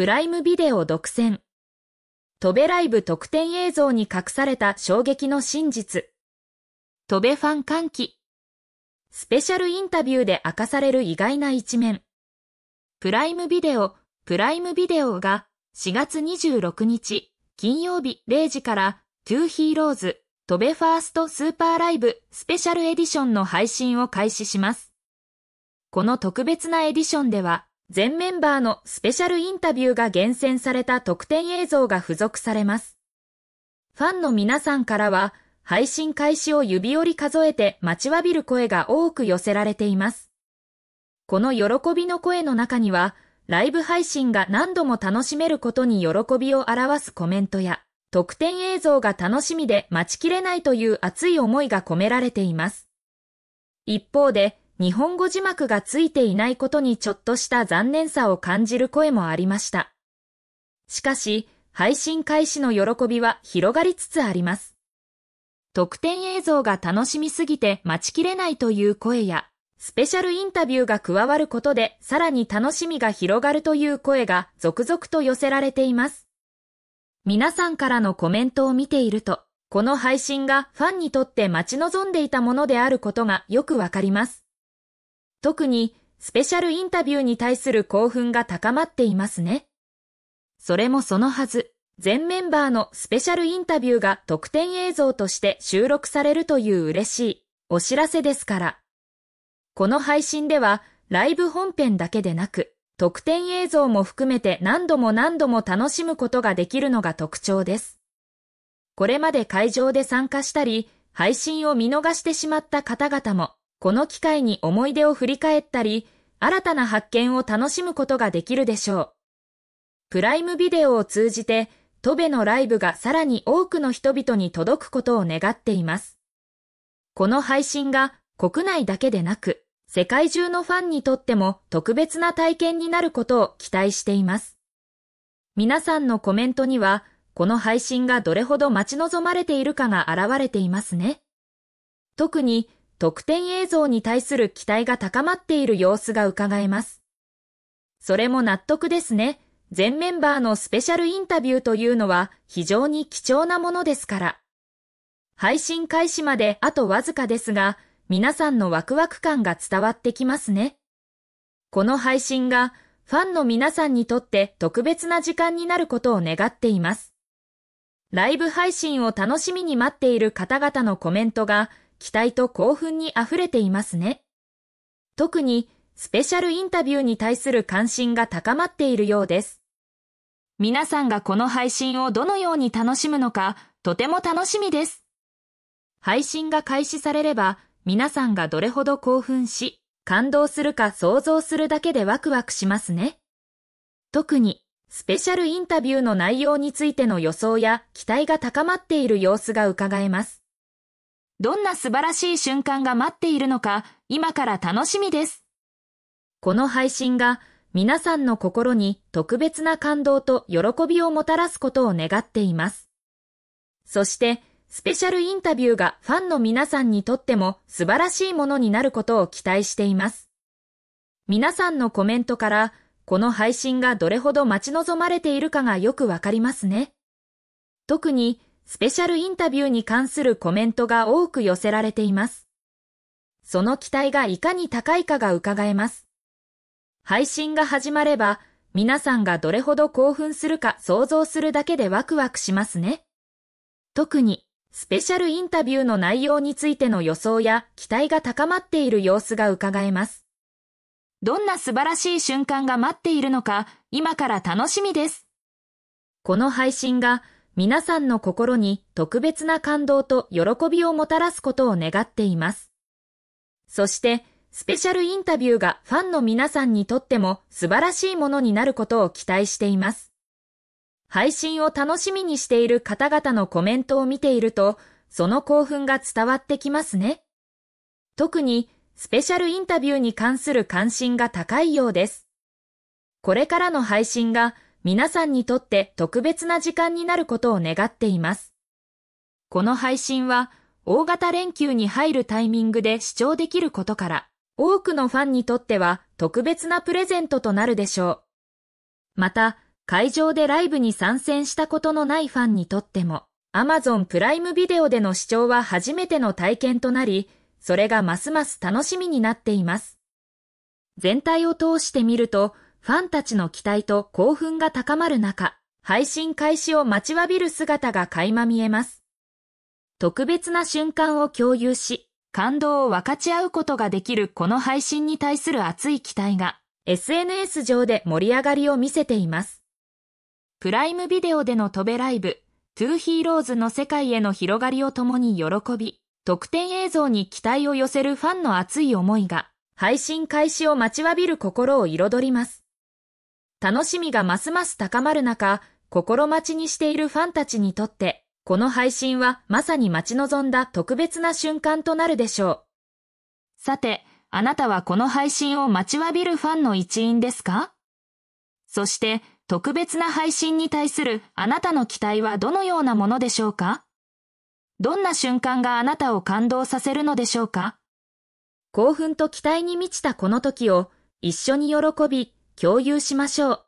プライムビデオ独占。戸部ライブ特典映像に隠された衝撃の真実。戸部ファン歓喜。スペシャルインタビューで明かされる意外な一面。プライムビデオ、プライムビデオが4月26日金曜日0時からトゥーヒーローズ、戸部ファーストスーパーライブスペシャルエディションの配信を開始します。この特別なエディションでは全メンバーのスペシャルインタビューが厳選された特典映像が付属されます。ファンの皆さんからは、配信開始を指折り数えて待ちわびる声が多く寄せられています。この喜びの声の中には、ライブ配信が何度も楽しめることに喜びを表すコメントや、特典映像が楽しみで待ちきれないという熱い思いが込められています。一方で、日本語字幕がついていないことにちょっとした残念さを感じる声もありました。しかし、配信開始の喜びは広がりつつあります。特典映像が楽しみすぎて待ちきれないという声や、スペシャルインタビューが加わることでさらに楽しみが広がるという声が続々と寄せられています。皆さんからのコメントを見ていると、この配信がファンにとって待ち望んでいたものであることがよくわかります。特にスペシャルインタビューに対する興奮が高まっていますね。それもそのはず、全メンバーのスペシャルインタビューが特典映像として収録されるという嬉しいお知らせですから。この配信ではライブ本編だけでなく、特典映像も含めて何度も何度も楽しむことができるのが特徴です。これまで会場で参加したり、配信を見逃してしまった方々も、この機会に思い出を振り返ったり、新たな発見を楽しむことができるでしょう。プライムビデオを通じて、トベのライブがさらに多くの人々に届くことを願っています。この配信が国内だけでなく、世界中のファンにとっても特別な体験になることを期待しています。皆さんのコメントには、この配信がどれほど待ち望まれているかが現れていますね。特に特典映像に対する期待が高まっている様子が伺えます。それも納得ですね。全メンバーのスペシャルインタビューというのは非常に貴重なものですから。配信開始まであとわずかですが、皆さんのワクワク感が伝わってきますね。この配信がファンの皆さんにとって特別な時間になることを願っています。ライブ配信を楽しみに待っている方々のコメントが期待と興奮に溢れていますね。特にスペシャルインタビューに対する関心が高まっているようです。皆さんがこの配信をどのように楽しむのか、とても楽しみです。配信が開始されれば、皆さんがどれほど興奮し、感動するか想像するだけでワクワクしますね。特に、スペシャルインタビューの内容についての予想や期待が高まっている様子が伺えます。どんな素晴らしい瞬間が待っているのか、今から楽しみです。この配信が皆さんの心に特別な感動と喜びをもたらすことを願っています。そして、スペシャルインタビューがファンの皆さんにとっても素晴らしいものになることを期待しています。皆さんのコメントから、この配信がどれほど待ち望まれているかがよくわかりますね。特に、スペシャルインタビューに関するコメントが多く寄せられています。その期待がいかに高いかが伺えます。配信が始まれば、皆さんがどれほど興奮するか想像するだけでワクワクしますね。特に、スペシャルインタビューの内容についての予想や期待が高まっている様子が伺えます。どんな素晴らしい瞬間が待っているのか、今から楽しみです。この配信が、皆さんの心に特別な感動と喜びをもたらすことを願っています。そして、スペシャルインタビューがファンの皆さんにとっても素晴らしいものになることを期待しています。配信を楽しみにしている方々のコメントを見ていると、その興奮が伝わってきますね。特に、スペシャルインタビューに関する関心が高いようです。これからの配信が皆さんにとって特別な時間になることを願っています。この配信は大型連休に入るタイミングで視聴できることから、多くのファンにとっては特別なプレゼントとなるでしょう。また、会場でライブに参戦したことのないファンにとっても、Amazon プライムビデオでの視聴は初めての体験となり、それがますます楽しみになっています。全体を通してみると、ファンたちの期待と興奮が高まる中、配信開始を待ちわびる姿が垣間見えます。特別な瞬間を共有し、感動を分かち合うことができるこの配信に対する熱い期待が、SNS 上で盛り上がりを見せています。プライムビデオでの飛べライブ、トゥーヒーローズの世界への広がりを共に喜び、特典映像に期待を寄せるファンの熱い思いが、配信開始を待ちわびる心を彩ります。楽しみがますます高まる中、心待ちにしているファンたちにとって、この配信はまさに待ち望んだ特別な瞬間となるでしょう。さて、あなたはこの配信を待ちわびるファンの一員ですかそして、特別な配信に対するあなたの期待はどのようなものでしょうかどんな瞬間があなたを感動させるのでしょうか興奮と期待に満ちたこの時を一緒に喜び共有しましょう。